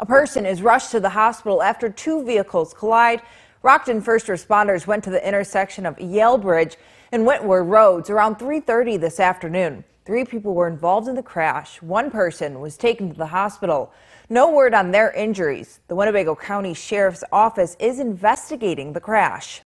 A person is rushed to the hospital after two vehicles collide. Rockton first responders went to the intersection of Yale Bridge and Wentworth Roads around 3:30 this afternoon. Three people were involved in the crash. One person was taken to the hospital. No word on their injuries. The Winnebago County Sheriff's Office is investigating the crash.